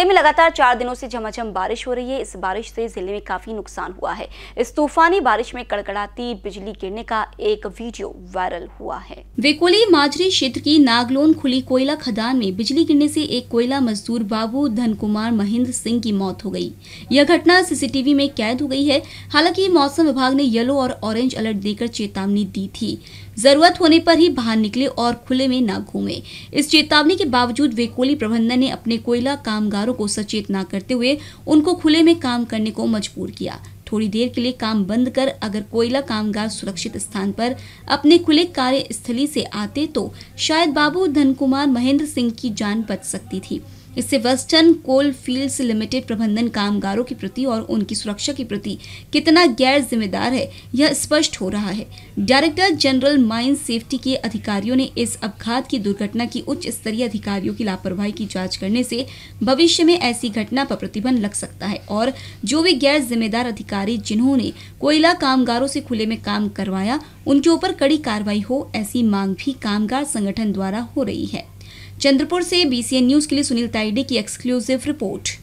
जिले में लगातार चार दिनों से झमाझम बारिश हो रही है इस बारिश से जिले में काफी नुकसान हुआ है इस तूफानी बारिश में कड़कड़ाती बिजली गिरने का एक वीडियो वायरल हुआ है वेकोली माजरी क्षेत्र की नागलोन खुली कोयला खदान में बिजली गिरने से एक कोयला मजदूर बाबू धन कुमार महेंद्र सिंह की मौत हो गयी यह घटना सीसीटीवी में कैद हो गयी है हालांकि मौसम विभाग ने येलो और ऑरेंज अलर्ट देकर चेतावनी दी थी जरूरत होने पर ही बाहर निकले और खुले में न घूमे इस चेतावनी के बावजूद वेकोली प्रबंधन ने अपने कोयला कामगारों कामगारों को सचेत न करते हुए उनको खुले में काम करने को मजबूर किया थोड़ी देर के लिए काम बंद कर अगर कोयला कामगार सुरक्षित स्थान पर अपने खुले कार्य स्थली से आते तो शायद बाबू धन कुमार महेंद्र सिंह की जान बच सकती थी इससे वेस्टर्न कोल फील्ड्स लिमिटेड प्रबंधन कामगारों के प्रति और उनकी सुरक्षा के प्रति कितना गैर जिम्मेदार है यह स्पष्ट हो रहा है डायरेक्टर जनरल माइन सेफ्टी के अधिकारियों ने इस अपघात की दुर्घटना की उच्च स्तरीय अधिकारियों की लापरवाही की जांच करने से भविष्य में ऐसी घटना पर प्रतिबंध लग सकता है और जो भी गैर जिम्मेदार अधिकारी जिन्होंने कोयला कामगारों से खुले में काम करवाया उनके ऊपर कड़ी कार्रवाई हो ऐसी मांग भी कामगार संगठन द्वारा हो रही है चंद्रपुर से बीसीएन न्यूज के लिए सुनील ताइडे की एक्सक्लूसिव रिपोर्ट